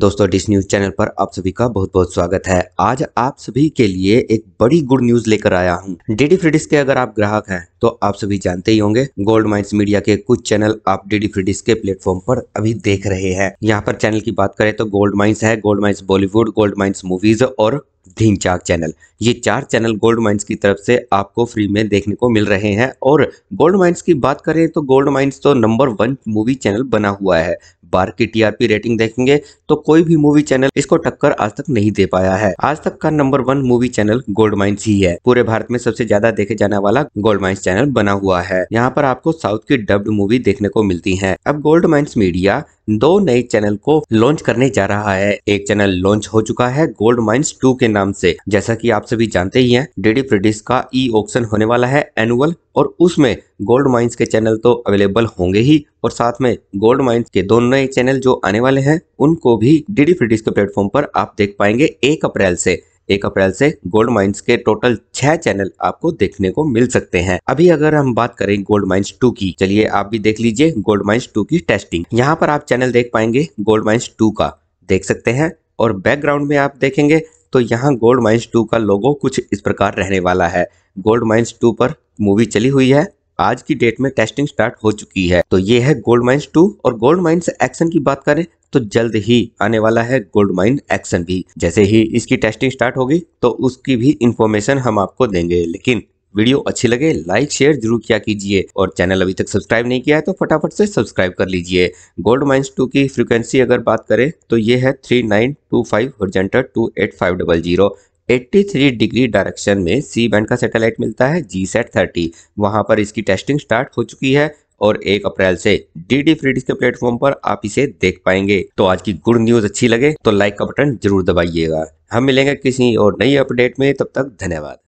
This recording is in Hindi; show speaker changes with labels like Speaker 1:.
Speaker 1: दोस्तों डिश न्यूज चैनल पर आप सभी का बहुत बहुत स्वागत है आज आप सभी के लिए एक बड़ी गुड न्यूज लेकर आया हूँ डीडी फ्रीडिस के अगर आप ग्राहक हैं तो आप सभी जानते ही होंगे गोल्ड माइंस मीडिया के कुछ चैनल आप डीडी फ्रीडिस के प्लेटफॉर्म पर अभी देख रहे हैं यहाँ पर चैनल की बात करें तो गोल्ड माइंस है gold mines Bollywood gold mines movies और धीम चाक चैनल ये चार चैनल गोल्ड माइंस की तरफ से आपको फ्री में देखने को मिल रहे हैं और गोल्ड माइंस की बात करें तो गोल्ड माइंस तो नंबर वन मूवी चैनल बना हुआ है बार की टीआरपी रेटिंग देखेंगे तो कोई भी मूवी चैनल इसको टक्कर आज तक नहीं दे पाया है आज तक का number one movie channel Goldmines ही है पूरे भारत में सबसे ज्यादा देखे जाने वाला गोल्ड माइंस चैनल बना हुआ है यहाँ पर आपको साउथ की डब्ड मूवी देखने को मिलती है अब गोल्ड माइंस मीडिया दो नए चैनल को लॉन्च करने जा रहा है एक चैनल लॉन्च हो चुका है गोल्ड माइंस टू के नाम से जैसा कि आप सभी जानते ही हैं डीडी प्रेडिस का ई ऑक्शन होने वाला है एनुअल और उसमें गोल्ड माइंस के चैनल तो अवेलेबल होंगे ही और साथ में गोल्ड माइंस के दोनों नए चैनल जो आने वाले हैं उनको भी डीडी प्रेडिस के प्लेटफॉर्म पर आप देख पाएंगे एक अप्रैल से एक अप्रैल से गोल्ड माइंस के टोटल छह चैनल आपको देखने को मिल सकते हैं अभी अगर हम बात करें गोल्ड माइंस टू की चलिए आप भी देख लीजिए गोल्ड माइंस टू की टेस्टिंग यहाँ पर आप चैनल देख पाएंगे गोल्ड माइंस टू का देख सकते हैं और बैकग्राउंड में आप देखेंगे तो यहाँ गोल्ड माइंस टू का लोगो कुछ इस प्रकार रहने वाला है गोल्ड माइंस टू पर मूवी चली हुई है आज की डेट में टेस्टिंग स्टार्ट हो चुकी है तो ये है गोल्ड माइंस टू और गोल्ड माइंस एक्शन की बात करें तो जल्द ही आने वाला है गोल्ड माइन एक्शन भी जैसे ही इसकी टेस्टिंग स्टार्ट होगी तो उसकी भी इंफॉर्मेशन हम आपको देंगे लेकिन वीडियो अच्छी लगे लाइक शेयर जरूर किया कीजिए और चैनल अभी तक सब्सक्राइब नहीं किया है तो फटाफट से सब्सक्राइब कर लीजिए गोल्ड माइंस टू की फ्रीक्वेंसी अगर बात करें तो ये है three nine two five two eight five double zero degree direction में सी बैंड का सैटेलाइट मिलता है जी सेट थर्टी वहाँ पर इसकी टेस्टिंग स्टार्ट हो चुकी है और एक अप्रैल से डी डी फ्री के प्लेटफॉर्म पर आप इसे देख पाएंगे तो आज की गुड न्यूज अच्छी लगे तो लाइक का बटन जरूर दबाइएगा हम मिलेंगे किसी और नई अपडेट में तब तक धन्यवाद